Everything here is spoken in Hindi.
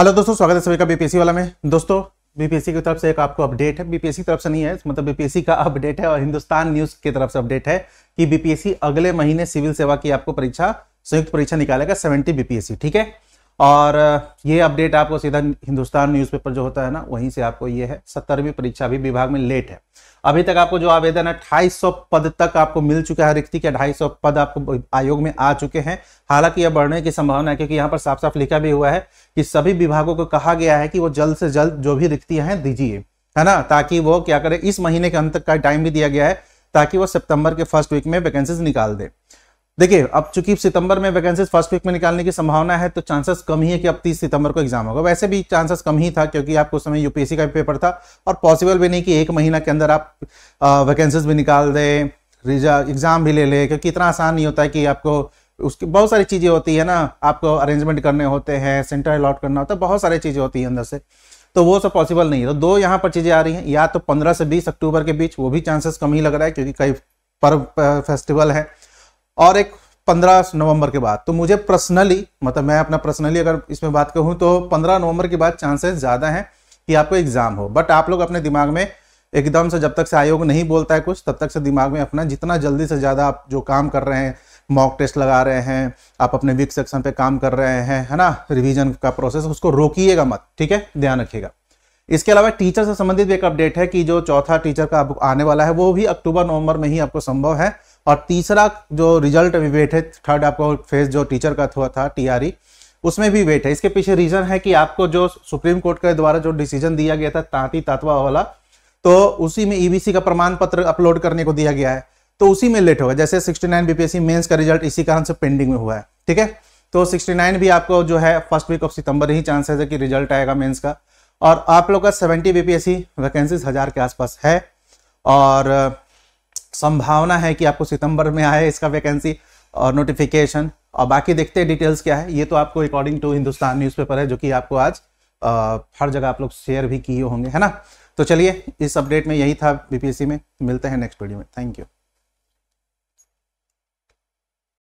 हेलो दोस्तों स्वागत है सभी का बीपीएससी वाला में दोस्तों बीपीएससी की तरफ से एक आपको अपडेट है बीपीएससी तरफ से नहीं है मतलब बीपीएससी का अपडेट है और हिंदुस्तान न्यूज की तरफ से अपडेट है कि बीपीएससी अगले महीने सिविल सेवा की आपको परीक्षा संयुक्त परीक्षा निकालेगा सेवेंटी बीपीएससी ठीक है और ये अपडेट आपको सीधा हिंदुस्तान न्यूज़पेपर जो होता है ना वहीं से आपको ये है सत्तरवीं परीक्षा भी विभाग में लेट है अभी तक आपको जो आवेदन है सौ पद तक आपको मिल चुका है रिक्ति के 250 पद आपको आयोग में आ चुके हैं हालांकि यह बढ़ने की संभावना है क्योंकि यहाँ पर साफ साफ लिखा भी हुआ है कि सभी विभागों को कहा गया है कि वो जल्द से जल्द जो भी रिक्तियां हैं दीजिए है ना ताकि वो क्या करे इस महीने के अंत तक का टाइम भी दिया गया है ताकि वो सितंबर के फर्स्ट वीक में वैकेंसीज निकाल दें देखिए अब चूंकि सितंबर में वैकेंसीज फर्स्ट वीक में निकालने की संभावना है तो चांसेस कम ही है कि अब 30 सितंबर को एग्जाम होगा वैसे भी चांसेस कम ही था क्योंकि आपको समय यूपीएससी का पेपर था और पॉसिबल भी नहीं कि एक महीना के अंदर आप वैकेंसीज भी निकाल दें रिजा एग्जाम भी ले लें क्योंकि इतना आसान नहीं होता है कि आपको उसकी बहुत सारी चीज़ें होती है ना आपको अरेंजमेंट करने होते हैं सेंटर अलॉट करना होता है बहुत सारी चीज़ें होती हैं अंदर से तो वो सब पॉसिबल नहीं है तो दो यहाँ पर चीज़ें आ रही हैं या तो पंद्रह से बीस अक्टूबर के बीच वो भी चांसेस कम ही लग रहा है क्योंकि कई पर्व फेस्टिवल है और एक 15 नवंबर के बाद तो मुझे पर्सनली मतलब मैं अपना पर्सनली अगर इसमें बात कहूँ तो 15 नवंबर के बाद चांसेस ज़्यादा हैं कि आपको एग्ज़ाम हो बट आप लोग अपने दिमाग में एकदम से जब तक से आयोग नहीं बोलता है कुछ तब तक से दिमाग में अपना जितना जल्दी से ज़्यादा आप जो काम कर रहे हैं मॉक टेस्ट लगा रहे हैं आप अपने वीक सेक्शन पे काम कर रहे हैं है ना रिवीजन का प्रोसेस उसको रोकिएगा मत ठीक है ध्यान रखिएगा इसके अलावा टीचर से संबंधित भी एक अपडेट है कि जो चौथा टीचर का आने वाला है वो भी अक्टूबर नवंबर में ही आपको संभव है और तीसरा जो रिजल्ट अभी वेट है थर्ड आपको फेज जो टीचर का हुआ था टीआरई e, उसमें भी वेट है इसके पीछे रीजन है कि आपको जो सुप्रीम कोर्ट के द्वारा जो डिसीजन दिया गया था तांती तातवा वाला तो उसी में ईबीसी e का प्रमाण पत्र अपलोड करने को दिया गया है तो उसी में लेट होगा जैसे 69 बीपीएससी मेन्स का रिजल्ट इसी कारण से पेंडिंग में हुआ है ठीक है तो 69 भी आपको जो है फर्स्ट वीक ऑफ सितंबर ही चांसेस है कि रिजल्ट आएगा मेन्स का और आप लोग का सेवेंटी बीपीएससी वैकेंसीज हजार के आसपास है और संभावना है कि आपको सितंबर में आए इसका वैकेंसी और नोटिफिकेशन और बाकी देखते हैं डिटेल्स क्या है ये तो आपको अकॉर्डिंग टू हिंदुस्तान न्यूज़पेपर है जो कि आपको आज आ, हर जगह आप लोग शेयर भी किए होंगे है ना तो चलिए इस अपडेट में यही था बीपीएससी में मिलते हैं नेक्स्ट वीडियो में थैंक यू